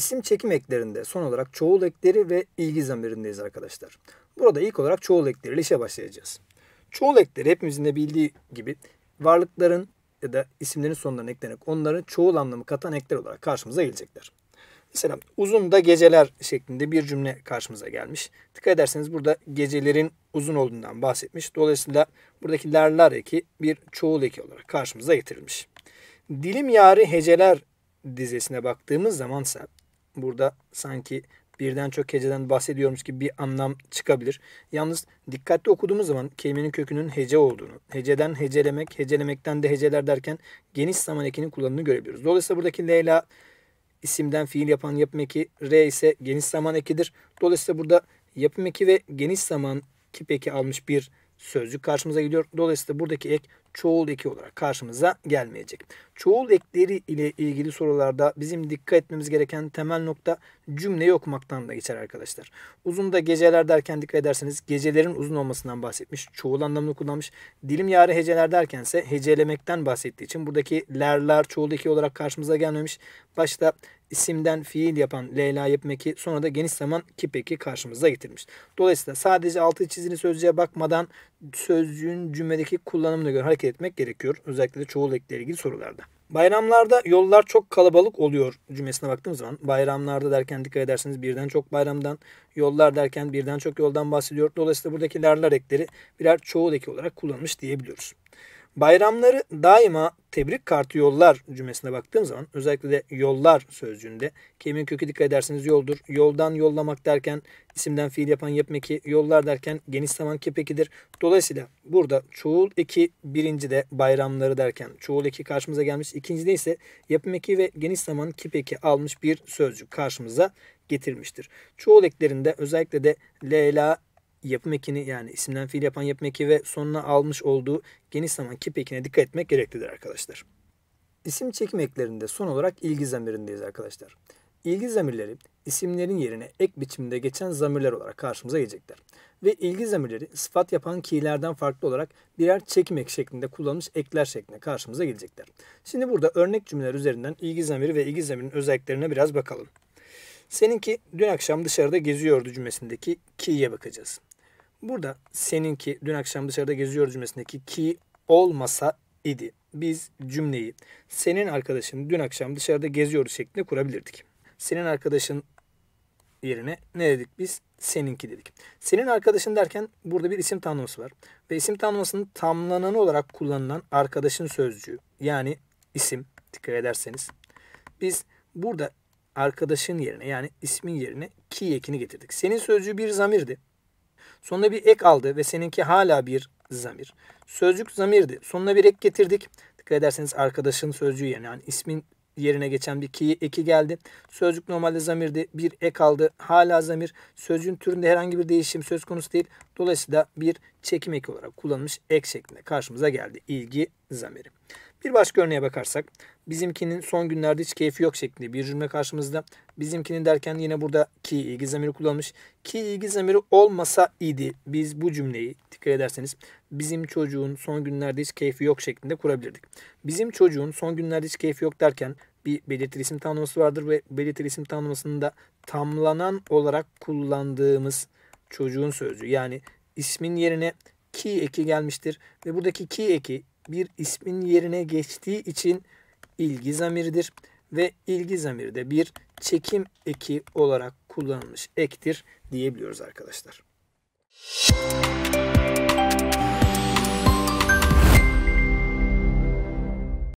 İsim çekim eklerinde son olarak çoğul ekleri ve ilgi zamirindeyiz arkadaşlar. Burada ilk olarak çoğul ekleriyle işe başlayacağız. Çoğul ekleri hepimizin de bildiği gibi varlıkların ya da isimlerin sonlarına eklenerek onların çoğul anlamı katan ekler olarak karşımıza gelecekler. Mesela uzun da geceler şeklinde bir cümle karşımıza gelmiş. Dikkat ederseniz burada gecelerin uzun olduğundan bahsetmiş. Dolayısıyla buradaki lerler eki bir çoğul eki olarak karşımıza getirilmiş. Dilim yarı heceler dizesine baktığımız zamansa burada sanki birden çok heceden bahsediyormuş gibi bir anlam çıkabilir. Yalnız dikkatli okuduğumuz zaman kelimenin kökünün hece olduğunu, heceden hecelemek, hecelemekten de heceler derken geniş zaman ekinin kullanımını görebiliyoruz. Dolayısıyla buradaki Leyla isimden fiil yapan yapım eki, R ise geniş zaman ekidir. Dolayısıyla burada yapım eki ve geniş zaman kip eki almış bir sözcük karşımıza geliyor. Dolayısıyla buradaki ek çoğul eki olarak karşımıza gelmeyecek. Çoğul ekleri ile ilgili sorularda bizim dikkat etmemiz gereken temel nokta cümleyi okumaktan da geçer arkadaşlar. Uzun da geceler derken dikkat ederseniz gecelerin uzun olmasından bahsetmiş. Çoğul anlamını kullanmış. Dilim yarı heceler derkense hecelemekten bahsettiği için buradaki lerler çoğul eki olarak karşımıza gelmemiş. Başta isimden fiil yapan Leyla Yepmek'i sonra da geniş zaman Kipek'i karşımıza getirmiş. Dolayısıyla sadece altı çizili sözcüğe bakmadan sözcüğün cümledeki kullanımına göre hareket hareket etmek gerekiyor. Özellikle de çoğul ekleri ilgili sorularda. Bayramlarda yollar çok kalabalık oluyor cümlesine baktığımız zaman. Bayramlarda derken dikkat ederseniz birden çok bayramdan, yollar derken birden çok yoldan bahsediyor. Dolayısıyla buradaki larlar ekleri birer çoğul eki olarak kullanmış diyebiliyoruz. Bayramları daima tebrik kartı yollar cümlesine baktığım zaman özellikle de yollar sözcüğünde kelimenin kökü dikkat ederseniz yoldur. Yoldan yollamak derken isimden fiil yapan yepmeki yollar derken geniş zaman kepekidir. Dolayısıyla burada çoğul eki birinci de bayramları derken çoğul eki karşımıza gelmiş. İkincide ise yepmeki ve geniş zaman kipeki almış bir sözcük karşımıza getirmiştir. Çoğul eklerinde özellikle de Leyla, yapım ekini yani isimden fiil yapan yapım eki ve sonuna almış olduğu geniş zaman kip ekine dikkat etmek gereklidir arkadaşlar. İsim çekim eklerinde son olarak ilgi zamirindeyiz arkadaşlar. İlgi zamirleri isimlerin yerine ek biçimde geçen zamirler olarak karşımıza gelecekler. Ve ilgi zamirleri sıfat yapan kiilerden farklı olarak birer çekim ek şeklinde kullanılmış ekler şeklinde karşımıza gelecekler. Şimdi burada örnek cümleler üzerinden ilgi zamiri ve ilgi zamirinin özelliklerine biraz bakalım. Seninki dün akşam dışarıda geziyordu cümlesindeki ki'ye bakacağız. Burada seninki dün akşam dışarıda geziyor cümlesindeki ki olmasa idi. Biz cümleyi senin arkadaşın dün akşam dışarıda geziyor şeklinde kurabilirdik. Senin arkadaşın yerine ne dedik biz? Seninki dedik. Senin arkadaşın derken burada bir isim tanımlaması var. Ve isim tanımlasının tamlananı olarak kullanılan arkadaşın sözcüğü. Yani isim dikkat ederseniz. Biz burada arkadaşın yerine yani ismin yerine ki ekini getirdik. Senin sözcüğü bir zamirdi Sonuna bir ek aldı ve seninki hala bir zamir. Sözcük zamirdi. Sonuna bir ek getirdik. Dikkat ederseniz arkadaşın sözcüğü yerine yani ismin yerine geçen bir ki eki geldi. Sözcük normalde zamirdi. Bir ek aldı. Hala zamir. Sözcüğün türünde herhangi bir değişim söz konusu değil. Dolayısıyla bir çekim eki olarak kullanılmış ek şeklinde karşımıza geldi. İlgi zamiri. Bir başka örneğe bakarsak bizimkinin son günlerde hiç keyfi yok şeklinde bir cümle karşımızda. Bizimkinin derken yine burada ki ilgi zamiri kullanmış. Ki ilgi zamiri olmasa idi biz bu cümleyi dikkat ederseniz bizim çocuğun son günlerde hiç keyfi yok şeklinde kurabilirdik. Bizim çocuğun son günlerde hiç keyfi yok derken bir belirtili isim tanımlaması vardır ve belirtili isim tanımlamasında tamlanan olarak kullandığımız çocuğun sözcüğü yani ismin yerine ki eki gelmiştir ve buradaki ki eki bir ismin yerine geçtiği için ilgi zamiridir ve ilgi zamiri de bir çekim eki olarak kullanılmış ektir diyebiliyoruz arkadaşlar. Müzik